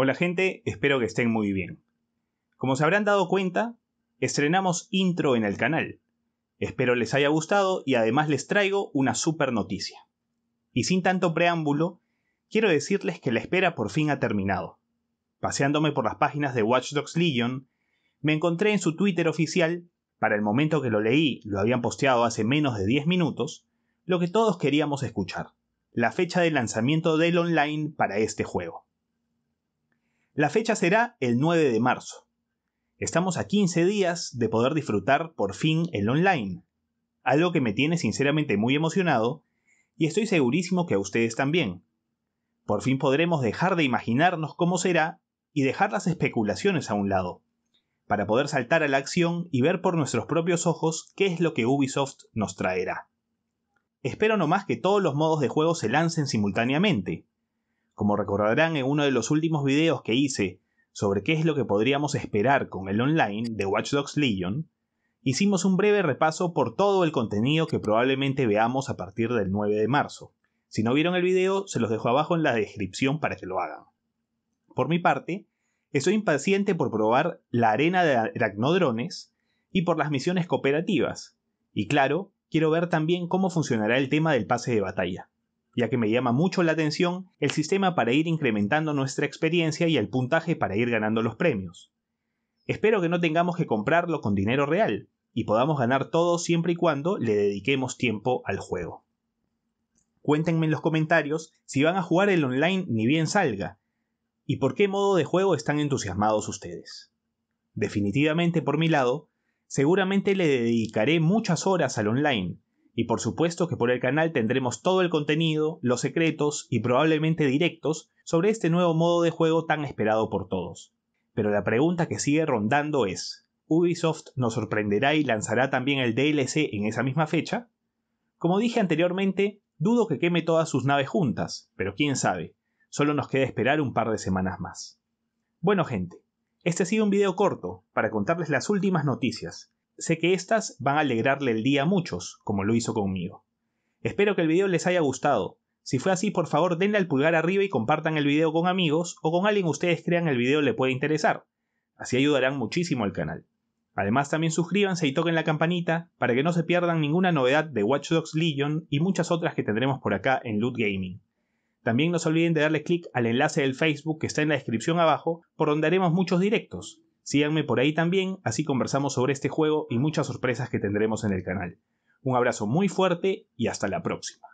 Hola gente, espero que estén muy bien. Como se habrán dado cuenta, estrenamos intro en el canal. Espero les haya gustado y además les traigo una super noticia. Y sin tanto preámbulo, quiero decirles que la espera por fin ha terminado. Paseándome por las páginas de Watch Dogs Legion, me encontré en su Twitter oficial, para el momento que lo leí lo habían posteado hace menos de 10 minutos, lo que todos queríamos escuchar, la fecha de lanzamiento del online para este juego. La fecha será el 9 de marzo. Estamos a 15 días de poder disfrutar por fin el online, algo que me tiene sinceramente muy emocionado y estoy segurísimo que a ustedes también. Por fin podremos dejar de imaginarnos cómo será y dejar las especulaciones a un lado, para poder saltar a la acción y ver por nuestros propios ojos qué es lo que Ubisoft nos traerá. Espero no más que todos los modos de juego se lancen simultáneamente, como recordarán en uno de los últimos videos que hice sobre qué es lo que podríamos esperar con el online de Watch Dogs Legion, hicimos un breve repaso por todo el contenido que probablemente veamos a partir del 9 de marzo. Si no vieron el video, se los dejo abajo en la descripción para que lo hagan. Por mi parte, estoy impaciente por probar la arena de aracnodrones y por las misiones cooperativas. Y claro, quiero ver también cómo funcionará el tema del pase de batalla ya que me llama mucho la atención el sistema para ir incrementando nuestra experiencia y el puntaje para ir ganando los premios. Espero que no tengamos que comprarlo con dinero real y podamos ganar todo siempre y cuando le dediquemos tiempo al juego. Cuéntenme en los comentarios si van a jugar el online ni bien salga y por qué modo de juego están entusiasmados ustedes. Definitivamente por mi lado, seguramente le dedicaré muchas horas al online y por supuesto que por el canal tendremos todo el contenido, los secretos y probablemente directos sobre este nuevo modo de juego tan esperado por todos. Pero la pregunta que sigue rondando es, ¿Ubisoft nos sorprenderá y lanzará también el DLC en esa misma fecha? Como dije anteriormente, dudo que queme todas sus naves juntas, pero quién sabe, solo nos queda esperar un par de semanas más. Bueno gente, este ha sido un video corto para contarles las últimas noticias, Sé que estas van a alegrarle el día a muchos, como lo hizo conmigo. Espero que el video les haya gustado. Si fue así, por favor denle al pulgar arriba y compartan el video con amigos o con alguien que ustedes crean el video le puede interesar. Así ayudarán muchísimo al canal. Además también suscríbanse y toquen la campanita para que no se pierdan ninguna novedad de Watch Dogs Legion y muchas otras que tendremos por acá en Loot Gaming. También no se olviden de darle clic al enlace del Facebook que está en la descripción abajo, por donde haremos muchos directos, Síganme por ahí también, así conversamos sobre este juego y muchas sorpresas que tendremos en el canal. Un abrazo muy fuerte y hasta la próxima.